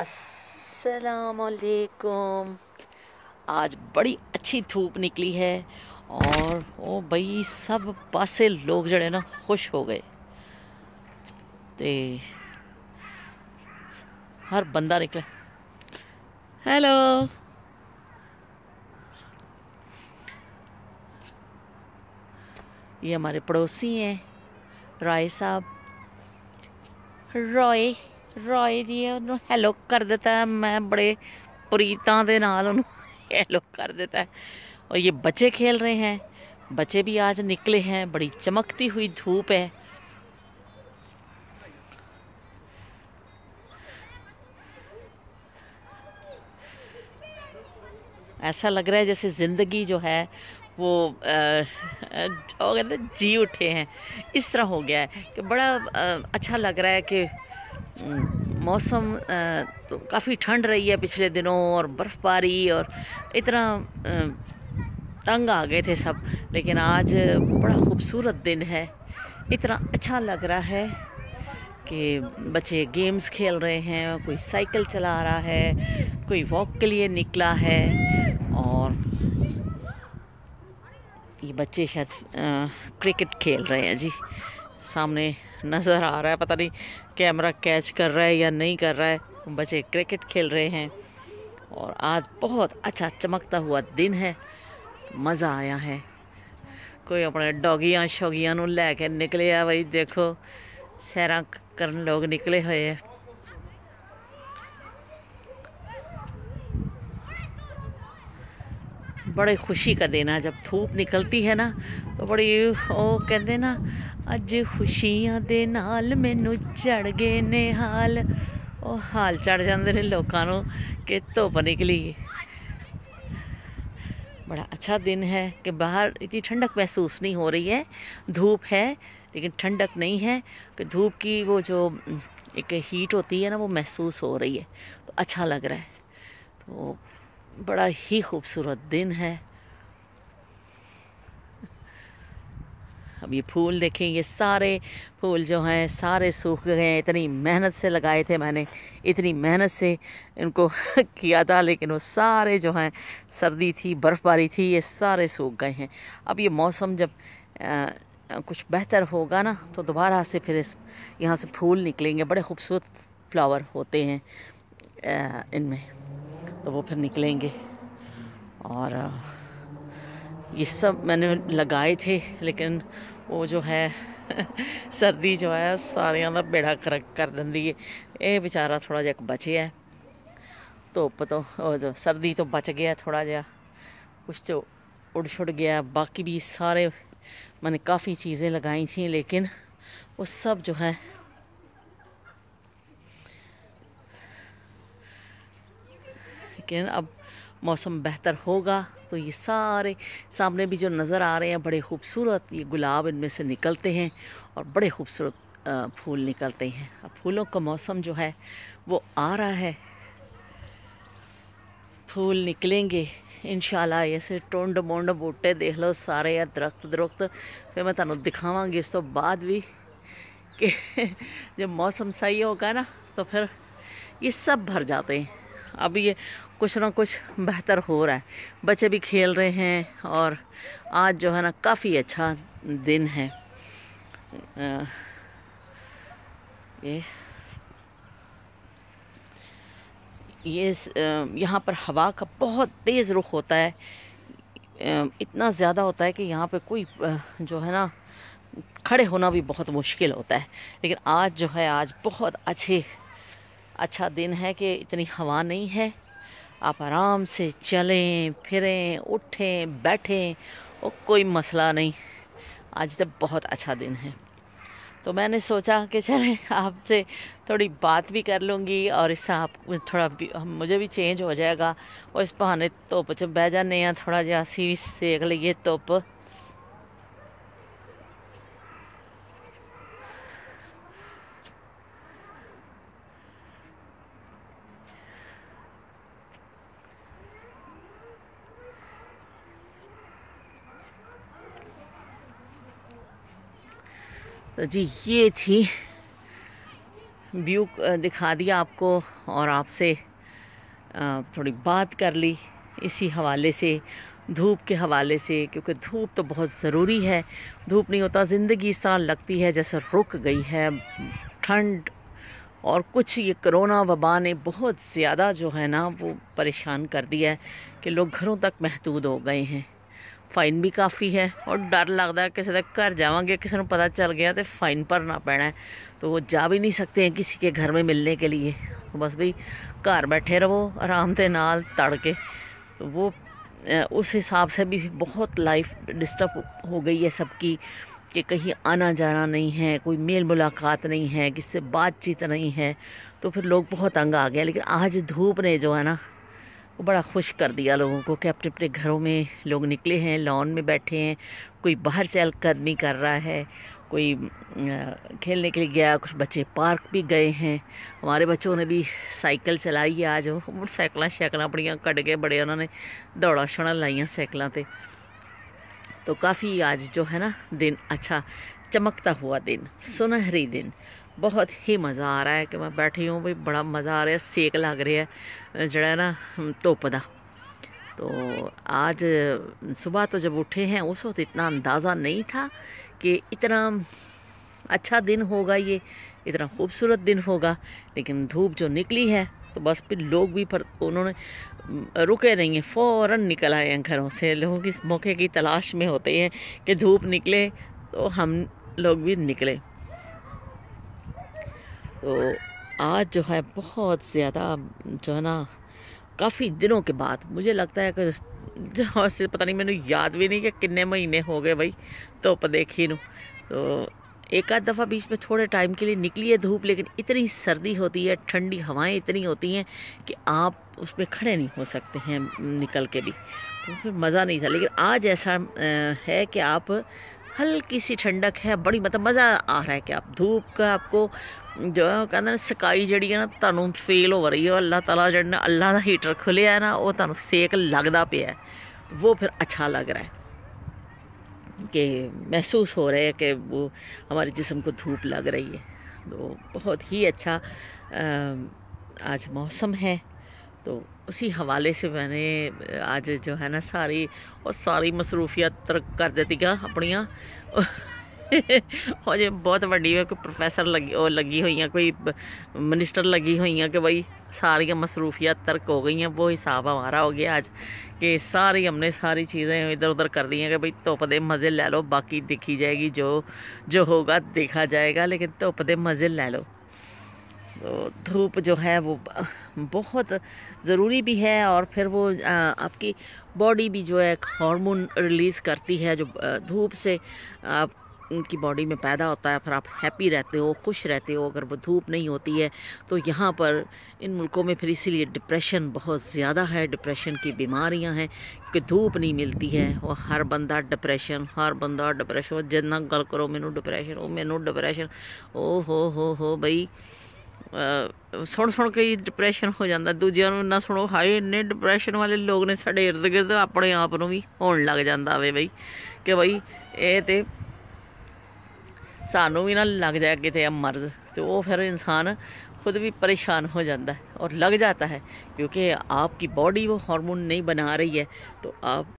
असलकुम आज बड़ी अच्छी धूप निकली है और ओ भाई सब पासे लोग जड़े ना खुश हो गए तो हर बंदा निकला हेलो ये हमारे पड़ोसी हैं राय साहब रॉय ਰਾਏ जी हैलो कर ਕਰ है मैं बड़े ਪ੍ਰੀਤਾਂ ਦੇ ਨਾਲ ਉਹਨੂੰ कर देता है और ये बच्चे खेल रहे हैं बच्चे भी आज निकले हैं बड़ी चमकती हुई धूप है ऐसा लग रहा है जैसे ज़िंदगी जो है वो कहते जी उठे हैं इस तरह हो गया है कि बड़ा अच्छा लग रहा है कि हम्म, मौसम तो काफ़ी ठंड रही है पिछले दिनों और बर्फ़बारी और इतना तंग आ गए थे सब लेकिन आज बड़ा खूबसूरत दिन है इतना अच्छा लग रहा है कि बच्चे गेम्स खेल रहे हैं कोई साइकिल चला रहा है कोई वॉक के लिए निकला है और ये बच्चे शायद क्रिकेट खेल रहे हैं जी सामने नज़र आ रहा है पता नहीं कैमरा कैच कर रहा है या नहीं कर रहा है बच्चे क्रिकेट खेल रहे हैं और आज बहुत अच्छा चमकता हुआ दिन है मज़ा आया है कोई अपने डॉगियाँ ਸ਼ੌਗੀਆਂ लैके निकले है भाई देखो सैर ਸੈਰਾਂ लोग निकले हुए हैं बड़े खुशी का दिन जब धूप निकलती है ना तो बड़ी ओ कहते ना अज खुशियाँ दे मैनू चढ़ गए ने हाल ਹਾਲ हाल चढ़ जाते ਜਾਂਦੇ लोगों के धुप तो निकली बड़ा अच्छा दिन है कि बाहर इतनी ठंडक महसूस नहीं हो रही है धूप है लेकिन ठंडक नहीं है कि धूप की वो जो एक हीट होती है ना वो महसूस हो रही है तो अच्छा लग रहा है तो बड़ा ही खूबसूरत दिन है अब ये फूल देखें ये सारे फूल जो हैं सारे सूख गए हैं इतनी मेहनत से लगाए थे मैंने इतनी मेहनत से इनको किया था लेकिन वो सारे जो हैं सर्दी थी बर्फ़बारी थी ये सारे सूख गए हैं अब ये मौसम जब आ, कुछ बेहतर होगा ना तो दोबारा से फिर इस यहाँ से फूल निकलेंगे बड़े खूबसूरत फ्लावर होते हैं इनमें तो वो फिर निकलेंगे और ये सब मैंने लगाए थे लेकिन वो जो है सर्दी जो है सारियां का मतलब बेड़ा कर कर दी है थोड़ा जहा ਥੋੜਾ ਜਿਹਾ धुप तो ਤੋਂ तो सर्दी तो बच गया थोड़ा जहा कुछ तो उड़ छुड़ गया बाकी भी सारे मैंने काफ़ी चीज़ें लगाई थी लेकिन वो सब जो है लेकिन अब मौसम बेहतर होगा तो ये सारे सामने भी जो नज़र आ रहे हैं बड़े खूबसूरत ये गुलाब इनमें से निकलते हैं और बड़े खूबसूरत फूल निकलते हैं अब फूलों का मौसम जो है वो आ रहा है फूल निकलेंगे इन ऐसे टोंड मोंड बूटे देख लो सारे या दरख्त दरुख्त फिर मैं ਤੁਹਾਨੂੰ दिखावगी इस तो बाद भी कि जब मौसम सही होगा ना तो फिर ये सब भर जाते हैं अब ये कुछ ना कुछ बेहतर हो रहा है बच्चे भी खेल रहे हैं और आज जो है ना काफ़ी अच्छा दिन है ये ये यहाँ पर हवा का बहुत तेज़ रुख होता है इतना ज़्यादा होता है कि यहाँ पे कोई जो है ना खड़े होना भी बहुत मुश्किल होता है लेकिन आज जो है आज बहुत अच्छे अच्छा दिन है कि इतनी हवा नहीं है आप आराम से चलें फिरें उठें बैठें और कोई मसला नहीं आज तो बहुत अच्छा दिन है तो मैंने सोचा कि चले आपसे थोड़ी बात भी कर लूँगी और इससे आप थोड़ा भी, मुझे भी चेंज हो जाएगा और इस बहाने धुप च बह जाने थोड़ा जहा सी सेक लीए धुप तो जी ये थी व्यू दिखा दिया आपको और आपसे थोड़ी बात कर ली इसी हवाले से धूप के हवाले से क्योंकि धूप तो बहुत ज़रूरी है धूप नहीं होता ज़िंदगी इस तरह लगती है जैसे रुक गई है ठंड और कुछ ये कोरोना वबा ने बहुत ज़्यादा जो है ना वो परेशान कर दिया है कि लोग घरों तक महदूद हो गए हैं फाइन भी काफ़ी है और डर लगता है किसी का घर जावे किसी पता चल गया तो फाइन भरना पैना है तो वो जा भी नहीं सकते हैं किसी के घर में मिलने के लिए तो बस भाई घर बैठे रहो आराम के नाल तड़ के तो वो उस हिसाब से भी बहुत लाइफ डिस्टर्ब हो गई है सबकी कि कहीं आना जाना नहीं है कोई मेल मुलाकात नहीं है किससे बातचीत नहीं है तो फिर लोग बहुत तंग आ गए लेकिन आज धूप ने जो है ना वो बड़ा खुश कर दिया लोगों को कि अपने अपने घरों में लोग निकले हैं लॉन में बैठे हैं कोई बाहर चल कदमी कर रहा है कोई खेलने के लिए गया कुछ बच्चे पार्क भी गए हैं हमारे बच्चों ने भी साइकिल चलाई है आज मोटरसाइकिल शैकल बड़िया कट गए बड़े उन्होंने दौड़ा शौड़ा लाइया साइकिलों पर तो काफ़ी आज जो है ना दिन अच्छा चमकता हुआ दिन सुनहरी दिन बहुत ही मज़ा आ रहा है कि मैं बैठी हूँ भी बड़ा मज़ा आ रहा है सेक लग रहा है जड़ा ना धुप का तो आज सुबह तो जब उठे हैं उस वक्त इतना अंदाज़ा नहीं था कि इतना अच्छा दिन होगा ये इतना खूबसूरत दिन होगा लेकिन धूप जो निकली है तो बस फिर लोग भी पर उन्होंने रुके नहीं हैं फ़ौर निकल आए हैं घरों से लोग इस मौके की तलाश में होते हैं कि धूप निकले तो हम लोग भी निकले तो आज जो है बहुत ज़्यादा जो है ना काफ़ी दिनों के बाद मुझे लगता है कि जहाँ पता नहीं मैंने याद भी नहीं कि किन्ने महीने हो गए भाई धुप तो देखी नूँ तो एक आध दफ़ा बीच में थोड़े टाइम के लिए निकली है धूप लेकिन इतनी सर्दी होती है ठंडी हवाएं इतनी होती हैं कि आप उस पर खड़े नहीं हो सकते हैं निकल के भी तो फिर मज़ा नहीं था लेकिन आज ऐसा है कि आप हल्की सी ठंडक है बड़ी मतलब मज़ा आ रहा है कि आप धूप का आपको जो है कहते ਸਕਾਈ ਜਿਹੜੀ ना ਨਾ फेल हो रही है अल्लाह तला ਤਾਲਾ ਜਿਹੜਾ ਨਾ ਅੱਲਾਹ ਦਾ ਹੀਟਰ ਖੁੱਲਿਆ ਨਾ ਉਹ ਤੁਹਾਨੂੰ ਸੇਕ ਲੱਗਦਾ ਪਿਆ वो फिर अच्छा लग रहा है कि महसूस हो रहा है कि वो हमारे जिसम को धूप लग रही है तो बहुत ही अच्छा आज मौसम है तो उसी हवाले से मैंने आज जो है ना सारी और सारी मसरूफियात तर्क कर देती क्या अपनियाँ ਉਹ बहुत ਬਹੁਤ प्रोफेसर लगी ਕੋਈ लगी हुई हैं कोई मिनिस्टर लगी हुई हैं कि भाई सारिया मसरूफियात तर्क हो गई हैं वो हिसाब हमारा हो गया आज कि सारी हमने सारी चीज़ें इधर उधर कर दी हैं कि भाई धुप दे मज़े ले लो बाकी देखी जाएगी जो जो होगा देखा जाएगा लेकिन धुप दे मज़े ले लो तो धूप जो है वो बहुत ज़रूरी भी है और फिर वो आपकी बॉडी भी जो है हार्मोन रिलीज़ करती है जो धूप से आप उनकी बॉडी में पैदा होता है फिर आप हैप्पी रहते हो खुश रहते हो अगर वो धूप नहीं होती है तो यहाँ पर इन मुल्कों में फिर इसीलिए डिप्रेशन बहुत ज़्यादा है डिप्रेशन की बीमारियाँ हैं क्योंकि धूप नहीं मिलती है वो हर बंदा डिप्रेशन हर बंदा डिप्रेशन जितना गल करो मैनू डिप्रेशन ओ मैनू डिप्रेशन ओ हो हो हो बई सुन सुन के ही डिप्रैशन हो जाता दूजिया इन्ना सुनो ਸੁਣੋ इन्ने डिप्रैशन वाले लोग ने ਨੇ इर्द गिर्द अपने आप में भी ਵੀ लग जाता वे बई कि ਕਿ ये ਇਹ सानू भी ना लग जाए कि मर्ज तो वो फिर इंसान ख़ुद भी परेशान हो जाता है और लग जाता है क्योंकि आपकी बॉडी वो हार्मोन नहीं बना रही है तो आप